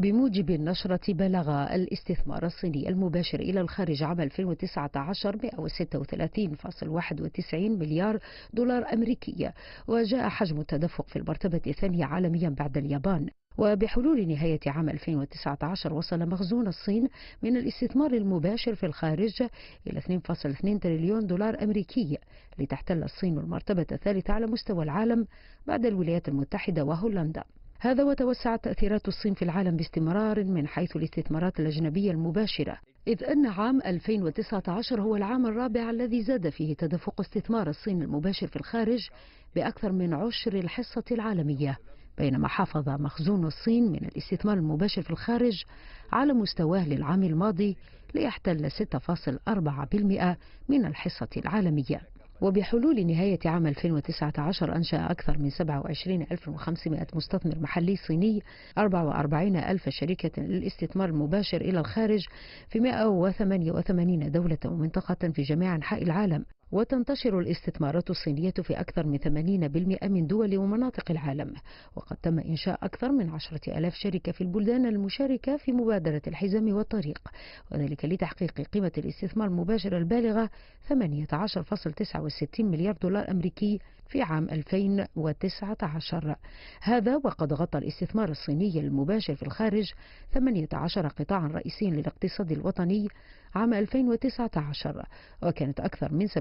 بموجب النشرة بلغ الاستثمار الصيني المباشر إلى الخارج عام 2019 136.91 مليار دولار أمريكي وجاء حجم التدفق في المرتبة الثانية عالميا بعد اليابان وبحلول نهاية عام 2019 وصل مخزون الصين من الاستثمار المباشر في الخارج إلى 2.2 تريليون دولار أمريكي لتحتل الصين المرتبة الثالثة على مستوى العالم بعد الولايات المتحدة وهولندا هذا وتوسعت تأثيرات الصين في العالم باستمرار من حيث الاستثمارات الأجنبية المباشرة إذ أن عام 2019 هو العام الرابع الذي زاد فيه تدفق استثمار الصين المباشر في الخارج بأكثر من عشر الحصة العالمية بينما حافظ مخزون الصين من الاستثمار المباشر في الخارج على مستواه للعام الماضي ليحتل 6.4% من الحصة العالمية وبحلول نهاية عام 2019 أنشأ أكثر من 27500 مستثمر محلي صيني 44000 شركة للاستثمار المباشر إلى الخارج في 188 دولة ومنطقة في جميع أنحاء العالم وتنتشر الاستثمارات الصينية في أكثر من 80% من دول ومناطق العالم وقد تم إنشاء أكثر من 10 ألاف شركة في البلدان المشاركة في مبادرة الحزام والطريق وذلك لتحقيق قيمة الاستثمار المباشر البالغة 18.69 مليار دولار أمريكي في عام 2019 هذا وقد غطى الاستثمار الصيني المباشر في الخارج 18 قطاعا رئيسيا للاقتصاد الوطني عام 2019 وكانت أكثر من 70%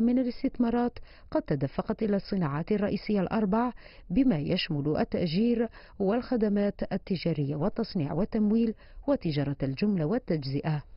من الاستثمارات قد تدفقت إلى الصناعات الرئيسية الأربع بما يشمل التأجير والخدمات التجارية والتصنيع والتمويل وتجارة الجملة والتجزئة